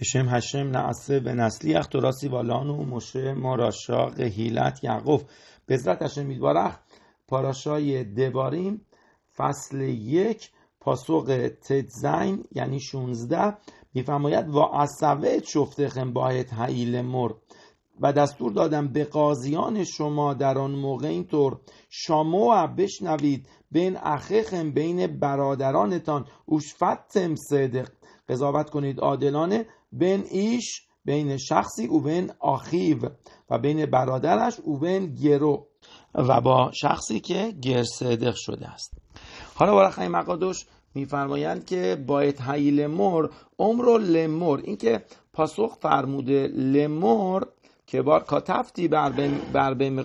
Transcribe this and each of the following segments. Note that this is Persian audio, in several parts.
هشم به نسلی نسلی اختراسی والانو مشه مراشا قهیلت یعقوب ذات هشم میدبارخ پاراشای دباریم فصل یک پاسخ تدزین یعنی شونزده میفرماید و اصوه شفتخم باید حیل مر و دستور دادم به قاضیان شما در آن موقع اینطور شما بشنوید بین اخخم بین برادرانتان اوشفتم صدق قضاوت کنید عادلانه بین ایش بین شخصی او بین آخیو و بین برادرش او بین گرو و با شخصی که گر صدق شده است حالا برخی مقادش میفرمایند که باید حیل مر عمر و لمر که پاسخ فرموده لمر که بار کاتفتی بر بین بر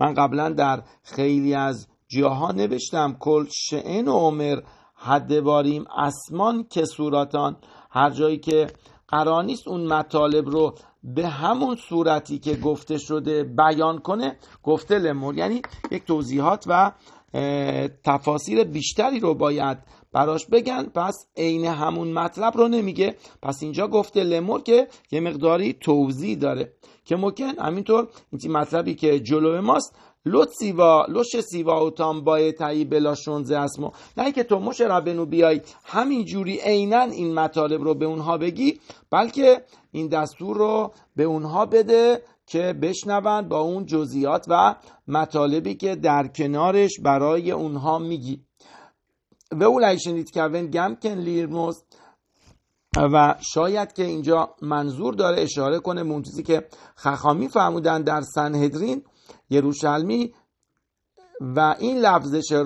من قبلا در خیلی از جاها نوشتم کل شعن عمر حد باریم اسمان که صورتان هر جایی که قرار نیست اون مطالب رو به همون صورتی که گفته شده بیان کنه گفته لمور یعنی یک توضیحات و تفاسیر بیشتری رو باید براش بگن پس عین همون مطلب رو نمیگه پس اینجا گفته لمور که یه مقداری توضیح داره که ممکن همینطور این مطلبی که جلو ماست لطسیوا لش سیوا اوتام بای تایی بلا شونزه اسمو نه اینکه تو مش ربنو بیای جوری عینا این مطالب رو به اونها بگی بلکه این دستور رو به اونها بده که بشنوند با اون جزئیات و مطالبی که در کنارش برای اونها میگی و اول که کون گم کن لیرموز و شاید که اینجا منظور داره اشاره کنه به اون چیزی که خخامی فرمودن در سنهدرین یروشلمی و این لفظ که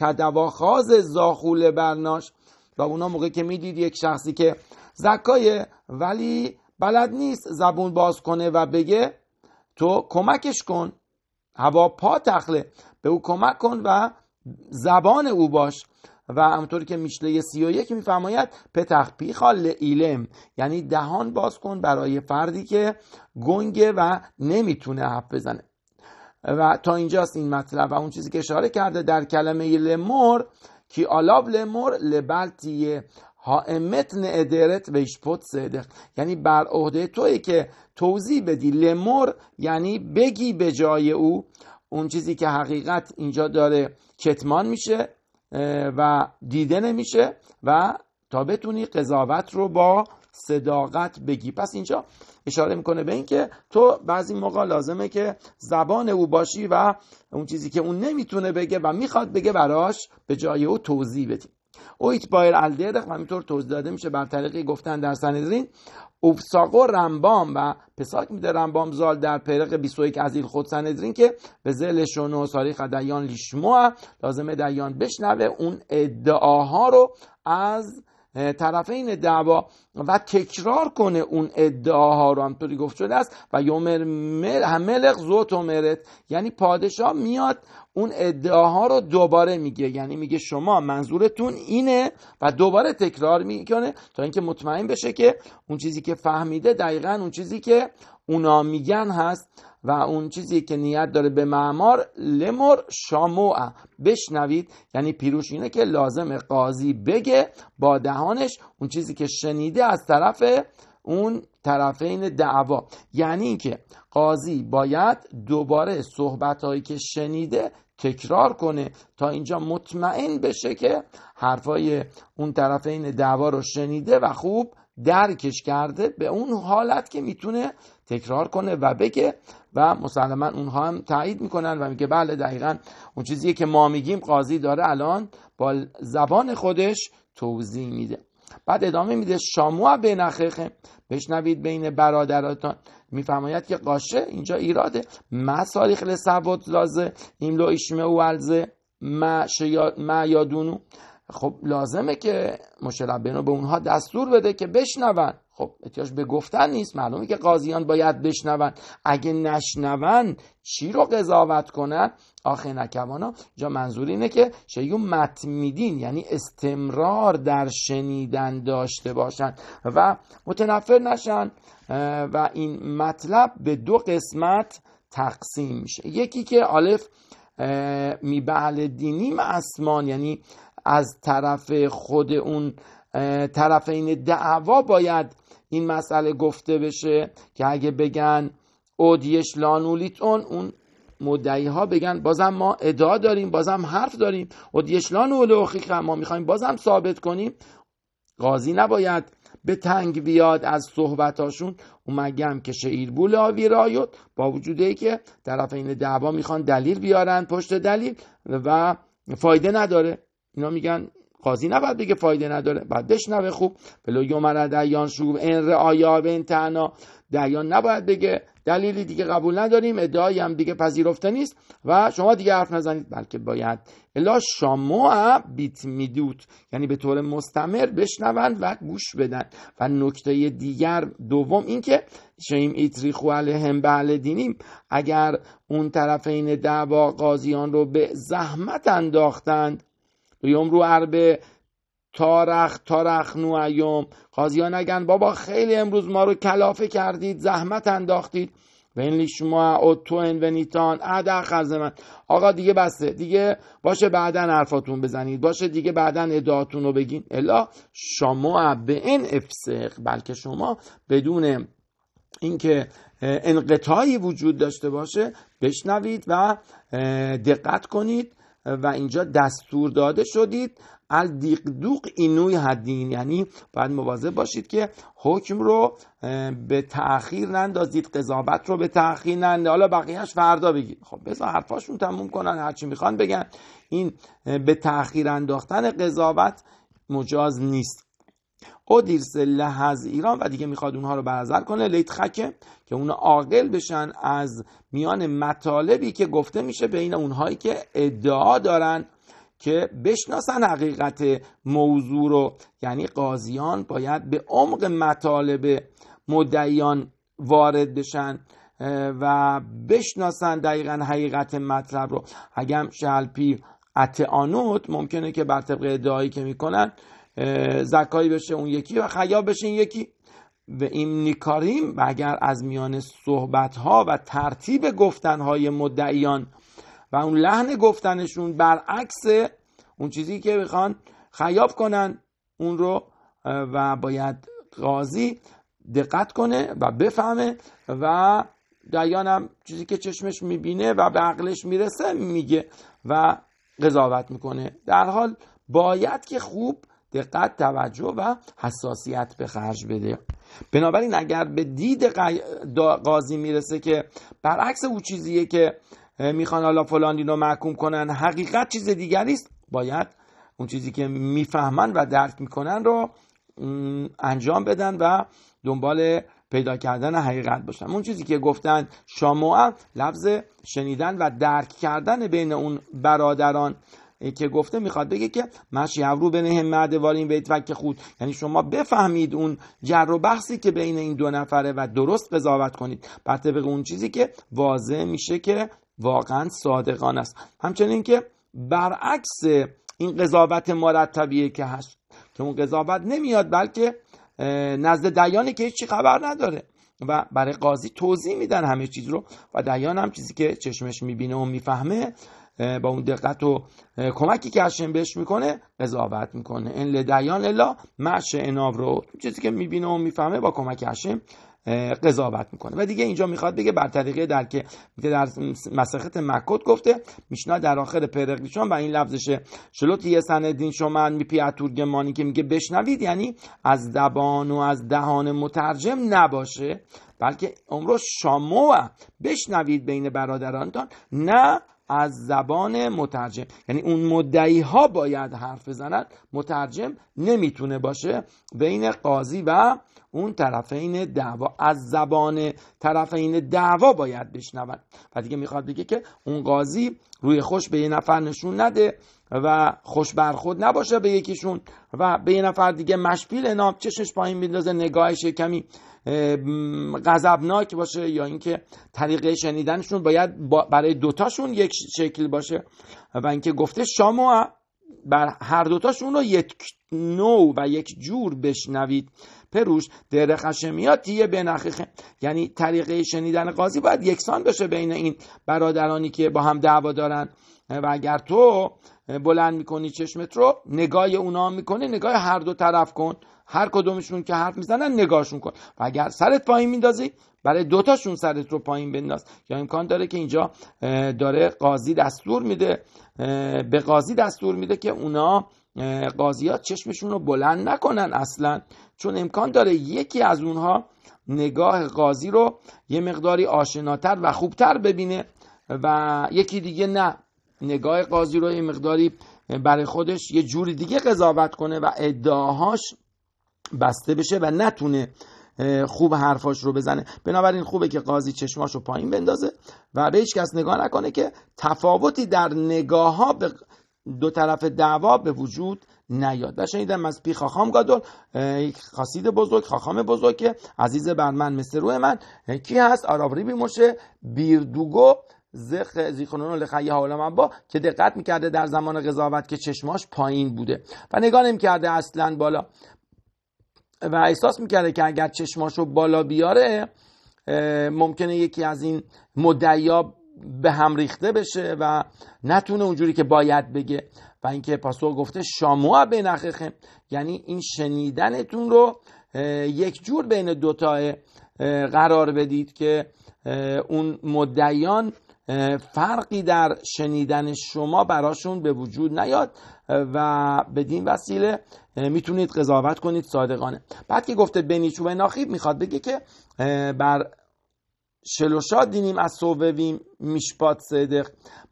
کدواخاز زاخوله برناش راونا موقع که میدید یک شخصی که زکایه ولی بلد نیست زبون باز کنه و بگه تو کمکش کن هوا پا تخله به او کمک کن و زبان او باش و همطور که میشله سی و یک میفرماید پتخ پیخال ایلم یعنی دهان باز کن برای فردی که گنگه و نمیتونه حرف بزنه و تا اینجاست این مطلب و اون چیزی که اشاره کرده در کلمه لمور کی آلاب لمر لبلتیه ها نعدرت ادرت ویشپوت صدق یعنی بر عهده توی که توضیح بدی لمر یعنی بگی به جای او اون چیزی که حقیقت اینجا داره کتمان میشه و دیده نمیشه و تا بتونی قضاوت رو با صداقت بگی پس اینجا اشاره میکنه به اینکه تو بعضی موقع لازمه که زبان او باشی و اون چیزی که اون نمیتونه بگه و میخواد بگه براش به جای او توضیح بدی اویت بایر و همینطور توضیح داده میشه بر طریق گفتن در سنیدرین و رمبام و پساک میده رمبام زال در پرق 21 از این خود سندرین که به زل شنو ساریخ دیان لیشموه لازمه دیان بشنوه اون ادعاها رو از طرفین دعوا و تکرار کنه اون ادعاها رو همطوری گفت شده است و یومر ملق زوت مرت یعنی پادشاه میاد اون ادعاها رو دوباره میگه یعنی میگه شما منظورتون اینه و دوباره تکرار میکنه تا اینکه مطمئن بشه که اون چیزی که فهمیده دقیقا اون چیزی که اونا میگن هست و اون چیزی که نیت داره به معمار لمر شاموع بشنوید یعنی پیروش اینه که لازم قاضی بگه با دهانش اون چیزی که شنیده از طرف اون طرفین دعوا یعنی اینکه قاضی باید دوباره صحبت هایی که شنیده تکرار کنه تا اینجا مطمئن بشه که حرفای اون طرفین دعوا رو شنیده و خوب درکش کرده به اون حالت که میتونه تکرار کنه و بگه و مسلما اونها هم تایید میکنن و میگه بله دقیقا اون چیزیه که ما میگیم قاضی داره الان با زبان خودش توضیح میده بعد ادامه میده شاموا به نخخه بشنوید بین برادراتان میفرماید که قاشه اینجا ایراده ما صاریخ لسبوت لازه ایملو ایشمه و الزه ما, ما یادونو خب لازمه که مشربین رو به اونها دستور بده که بشنون خب احتیاج به گفتن نیست معلومه که قاضیان باید بشنون اگه نشنون چی رو قضاوت کنن آخه نکوانا جا منظور اینه که شیو متمیدین یعنی استمرار در شنیدن داشته باشن و متنفر نشن و این مطلب به دو قسمت تقسیم میشه یکی که الف میبهل دینیم اسمان یعنی از طرف خود اون طرف این دعوا باید این مسئله گفته بشه که اگه بگن اودیش لانولیتون اون مدعی ها بگن بازم ما ادعا داریم بازم حرف داریم اودیش که ما میخوایم بازم ثابت کنیم قاضی نباید به تنگ بیاد از صحبتاشون اومگم که شعیر بول آوی با وجود ای که طرف این دعوا میخوان دلیل بیارن پشت دلیل و فایده نداره اینا میگن قاضی نباید بگه فایده نداره بعد بشنوه خوب ولو یومن دیان شو ان رعایا به این تنا دیان نباید بگه دلیلی دیگه قبول نداریم ادعایی هم دیگه پذیرفته نیست و شما دیگه حرف نزنید بلکه باید الا شما بیت میدوت یعنی به طور مستمر بشنوند و گوش بدن و نکته دیگر دوم اینکه شیم ایتریخو علیهم هم دینیم اگر اون طرفین دعوا قاضیان رو به زحمت انداختند یوم عربه تارخ تارخ نو ایوم ها نگن بابا خیلی امروز ما رو کلافه کردید زحمت انداختید ونلی شما و نیتان ادخ از من آقا دیگه بسته دیگه باشه بعدا حرفاتون بزنید باشه دیگه بعدا ادعاتون رو بگین الا شما به این افسق بلکه شما بدون اینکه انقطاعی وجود داشته باشه بشنوید و دقت کنید و اینجا دستور داده شدید دیقدوق اینوی حدین یعنی باید مواظب باشید که حکم رو به تأخیر نندازید قضاوت رو به تأخیر نند حالا بقیهش فردا بگید خب بذار حرفاشون تموم کنن هرچی میخوان بگن این به تأخیر انداختن قضاوت مجاز نیست او دیرس از ایران و دیگه میخواد اونها رو برازر کنه لیت خکه که اون عاقل بشن از میان مطالبی که گفته میشه بین اونهایی که ادعا دارن که بشناسن حقیقت موضوع رو یعنی قاضیان باید به عمق مطالب مدعیان وارد بشن و بشناسن دقیقا حقیقت مطلب رو اگم شلپی اتعانوت ممکنه که بر طبق ادعایی که میکنن زکایی بشه اون یکی و خیاب بشه این یکی و این نیکاریم و اگر از میان صحبت ها و ترتیب گفتن های مدعیان و اون لحن گفتنشون برعکس اون چیزی که میخوان خیاب کنن اون رو و باید قاضی دقت کنه و بفهمه و دیانم چیزی که چشمش میبینه و به عقلش میرسه میگه و قضاوت میکنه در حال باید که خوب دقت توجه و حساسیت به خرج بده بنابراین اگر به دید قاضی میرسه که برعکس او چیزیه که میخوان حالا فلان رو محکوم کنن حقیقت چیز دیگری است باید اون چیزی که میفهمن و درک میکنن رو انجام بدن و دنبال پیدا کردن حقیقت باشن اون چیزی که گفتن شاموع لفظ شنیدن و درک کردن بین اون برادران که گفته میخواد بگه که مشیعرو بین همت والین بیت وک خود یعنی شما بفهمید اون جر و بحثی که بین این دو نفره و درست قضاوت کنید بر طبق اون چیزی که واضح میشه که واقعا صادقان است همچنین که برعکس این قضاوت مرتبیه که هست که اون قضاوت نمیاد بلکه نزد دیانه که هیچی خبر نداره و برای قاضی توضیح میدن همه چیز رو و دیان هم چیزی که چشمش میبینه و میفهمه با اون دقت و کمکی که هشم بهش میکنه قضاوت میکنه ان لدیان الا مش اناورو رو چیزی که میبینه و میفهمه با کمک هشم قضاوت میکنه و دیگه اینجا میخواد بگه بر طریقه در که در مسخت مکت گفته میشنا در آخر پرقیشان و این لفظش شلوت یه شمن شما میپی اتورگمانی که میگه بشنوید یعنی از دبان و از دهان مترجم نباشه بلکه امرو شما بشنوید بین برادرانتان نه از زبان مترجم یعنی اون مدعی ها باید حرف بزند مترجم نمیتونه باشه بین قاضی و اون طرفین دعوا از زبان طرفین دعوا باید بشنون و دیگه میخواد بگه که اون قاضی روی خوش به یه نفر نشون نده و خوش برخود نباشه به یکیشون و به یه نفر دیگه مشپیل نام چشش پایین میندازه نگاهش کمی غضبناک باشه یا اینکه طریقه شنیدنشون باید برای دوتاشون یک شکل باشه و اینکه گفته شما بر هر دوتاشون رو یک نو و یک جور بشنوید پروش در خشمیاتیه به نخیخه یعنی طریقه شنیدن قاضی باید یکسان بشه بین این برادرانی که با هم دعوا دارن و اگر تو بلند میکنی چشمت رو نگاه اونا میکنه نگاه هر دو طرف کن هر کدومشون که حرف میزنن نگاهشون کن و اگر سرت پایین میندازی برای دوتاشون سرت رو پایین بنداز یا امکان داره که اینجا داره قاضی دستور میده به قاضی دستور میده که اونا قاضیات چشمشون رو بلند نکنن اصلا چون امکان داره یکی از اونها نگاه قاضی رو یه مقداری آشناتر و خوبتر ببینه و یکی دیگه نه نگاه قاضی رو یه مقداری برای خودش یه جور دیگه قضاوت کنه و ادعاهاش بسته بشه و نتونه خوب حرفاش رو بزنه بنابراین خوبه که قاضی چشماش رو پایین بندازه و به هیچ کس نگاه نکنه که تفاوتی در نگاه ها به دو طرف دعوا به وجود نیاد و شنیدم از پی خاخام یک خاسید بزرگ خاخام بزرگ که عزیز بر من مثل روی من کی هست آرابری بیموشه بیردوگو زخ زیخونون لخیه حالا با که دقت میکرده در زمان قضاوت که چشماش پایین بوده و نگاه کرده اصلا بالا و احساس میکرده که اگر چشماشو بالا بیاره ممکنه یکی از این مدعیا به هم ریخته بشه و نتونه اونجوری که باید بگه و اینکه پاسور گفته شاموا به یعنی این شنیدنتون رو یک جور بین دوتا قرار بدید که اون مدعیان فرقی در شنیدن شما براشون به وجود نیاد و بدین وسیله میتونید قضاوت کنید صادقانه بعد که گفته بنیچو و ناخیب میخواد بگه که بر دینیم از ویم میشپات صدق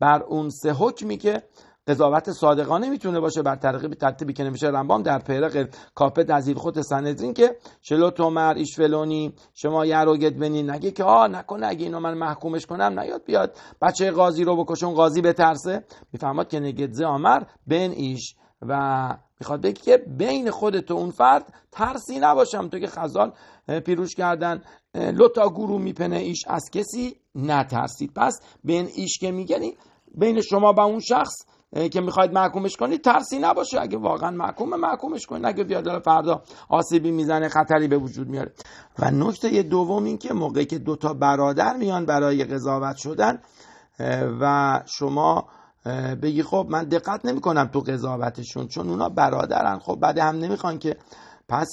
بر اون سه حکمی که قضاوت صادقانه میتونه باشه بر طریق ترتیبی که نمیشه رنبام در پیرق کاپت نزیل خود سندرین که شلو تومر ایش فلونی شما یروگت بنی نگه که آه نکنه اگه اینو من محکومش کنم نیاد بیاد بچه قاضی رو بکشون قاضی بترسه میفهمد که زه آمر بن ایش و میخواد بگه که بین خودت و اون فرد ترسی نباشم تو که خزال پیروش کردن لوتا گرو میپنه ایش از کسی نترسید پس بین ایش که میگنی بین شما و اون شخص که میخواید محکومش کنید ترسی نباشه اگه واقعا محکوم محکومش کنی اگه بیاد داره فردا آسیبی میزنه خطری به وجود میاره و نکته دوم این که موقعی که دوتا برادر میان برای قضاوت شدن و شما بگی خب من دقت نمیکنم تو قضاوتشون چون اونا برادرن خب بعد هم نمیخوان که پس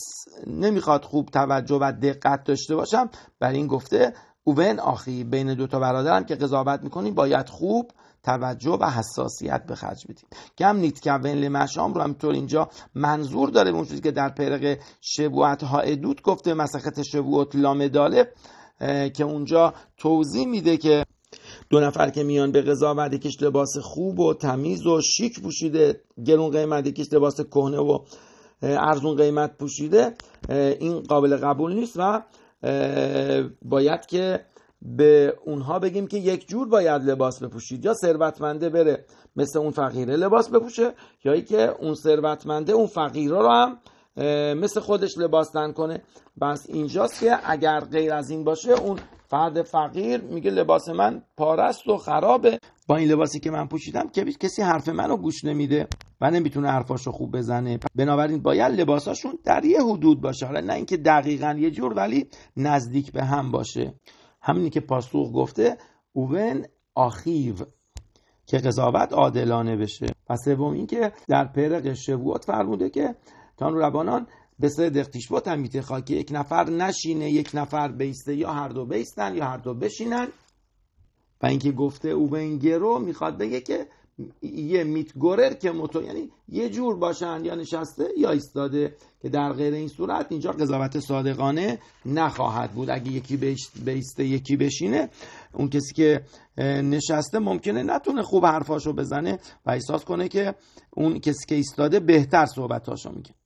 نمیخواد خوب توجه و دقت داشته باشم بر این گفته اوون آخی بین دوتا برادرم که قضاوت میکنی باید خوب توجه و حساسیت به خرج بدیم کم نیت کون لمشام رو همینطور اینجا منظور داره اون چیزی که در پرق شبوعت ها ادود گفته مسخت شبوت لام که اونجا توضیح میده که دو نفر که میان به قضاوت یکیش لباس خوب و تمیز و شیک پوشیده گرون قیمت یکیش لباس کهنه و ارزون قیمت پوشیده این قابل قبول نیست و باید که به اونها بگیم که یک جور باید لباس بپوشید یا ثروتمنده بره مثل اون فقیره لباس بپوشه یا ای که اون ثروتمنده اون فقیره رو هم مثل خودش لباس تن کنه بس اینجاست که اگر غیر از این باشه اون فرد فقیر میگه لباس من پارست و خرابه با این لباسی که من پوشیدم که کسی حرف منو گوش نمیده و نمیتونه حرفاشو خوب بزنه بنابراین باید لباساشون در یه حدود باشه حالا نه اینکه دقیقا یه جور ولی نزدیک به هم باشه همینی که پاسوخ گفته اوون آخیو که قضاوت عادلانه بشه و سوم اینکه در پرق شبوت فرموده که تان ربانان به صدق هم تنبیت که یک نفر نشینه یک نفر بیسته یا هر دو بیستن یا هر دو بشینن و اینکه گفته او به این گرو میخواد بگه که یه میتگورر که متو یعنی یه جور باشن یا نشسته یا ایستاده که در غیر این صورت اینجا قضاوت صادقانه نخواهد بود اگه یکی بیسته یکی بشینه اون کسی که نشسته ممکنه نتونه خوب حرفاشو بزنه و احساس کنه که اون کسی که ایستاده بهتر صحبتاشو میگه